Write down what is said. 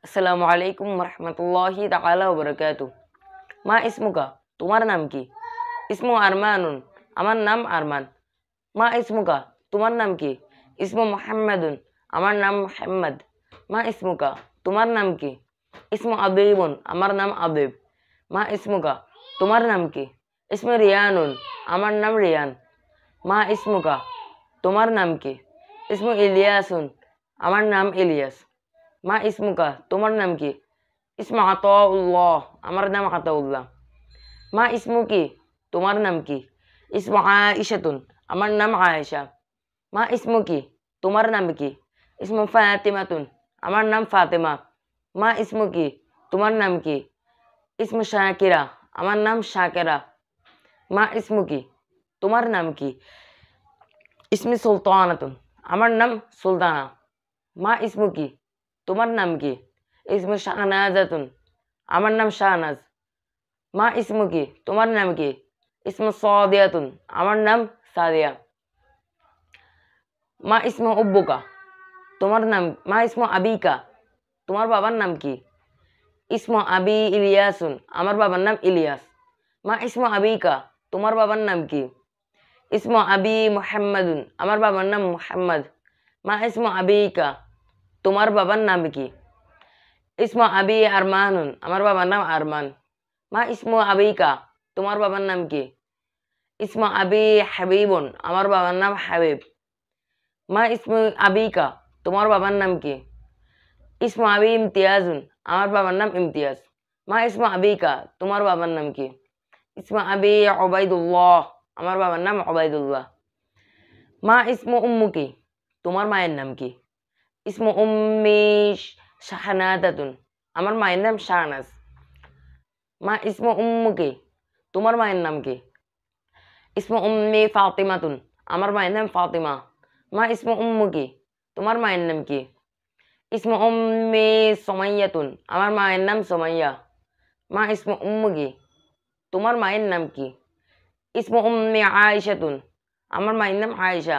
Assalamualaikum warahmatullahi taala wabarakatuh. Ma ismuka? Tumar nam ki? Ismu Armanun. Aman nam Arman. Ma ismuka? Tumar nam ki? Ismu Muhammadun. Aman nam Muhammad. Ma ismuka? Tumar nam ki? Ismu Abibun. Aman nam Abib. Ma ismuka? Tumar nam ki? Ismu Riyanun. Aman nam Riyan. Ma ismuka? Tumar nam ki? Ismu Ilyasun. Aman nam Ilyas. মা ইসমুকা তোমার নাম কি ইসমা আতাউল্লাহ আমার নাম আতাউল্লাহ মা ইসমু কি তোমার নাম কি ইসমা আয়েশাতুন আমার নাম আয়েশা মা ইসমু কি তোমার নাম কি ইসমু ফাতেমাতুন আমার নাম ফাতেমা মা ইসমু কি তোমার নাম কি ইসমু শাকিরা আমার নাম শাকেরা মা ইসমু কি তোমার নাম কি ইসমি সুলতানাতুন আমার নাম সুলতানা মা ইসমু কি তোমার নাম কি ইসমু শাহনাজাতুন আমার নাম শাহনাজ মা ইসমু কি তোমার নাম কি ইসমু সদিয়াতুন আমার নাম সাদিয়া মা ইসমু অব্বুকা তোমার নাম মা ইসমু আবিকা তোমার বাবার নাম কি ইসমু আবি ইলিয়াসুন আমার বাবার নাম ইলিয়াস মা ইসমু আবিকা তোমার বাবার নাম কি ইসমু আবি মোহাম্মদুন আমার বাবার নাম মোহাম্মদ মা ইসমু আবিকা তোমার বাবার নাম কি ইসমা আবি আরমানুন আমার বাবার নাম আরমান মা ইসমা আবিকা তোমার বাবার নাম কি ইসমা আবি হাবিবুন আমার বাবার নাম হাবিব মা ইসমা আবিকা তোমার বাবার নাম কি ইসমা আবি ইমতিয়াজুন আমার বাবার নাম ইমতিয়াজ মা ইসমা আবিকা তোমার বাবার নাম কি ইসমা আবি উবাইদুল্লাহ আমার বাবার নাম উবাইদুল্লাহ মা ইসমা উম্মুকি তোমার মায়ের নাম কি ইসমো উম্মি শাহানাদাতুন আমার মায়ের নাম শাহনাজ মা ইসমো উম্মুকে তোমার মায়ের নাম কি ইসমো উম্মি ফাতেমাতুন আমার মায়ের নাম ফাতেমা মা ইসমো উম্মুকে তোমার মায়ের নাম কি ইসমো উম্মি সোমাইয়াতুন আমার মায়ের নাম সোমাইয়া মা ইসমো উম্মুকে কি তোমার মায়ের নাম কি ইসমো উম্মি আয়েশাতুন আমার মায়ের নাম আয়েশা